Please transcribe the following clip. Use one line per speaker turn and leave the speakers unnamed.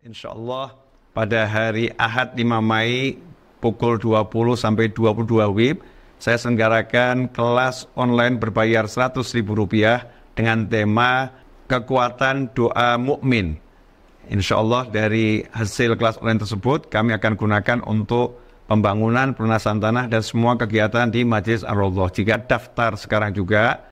Insya Allah pada hari Ahad 5 Mei pukul 20 sampai 22 WIB saya senggarakan kelas online berbayar ribu rupiah dengan tema kekuatan doa mukmin. Insya Allah dari hasil kelas online tersebut kami akan gunakan untuk pembangunan, pelunasan tanah dan semua kegiatan di Majelis ar Jika daftar sekarang juga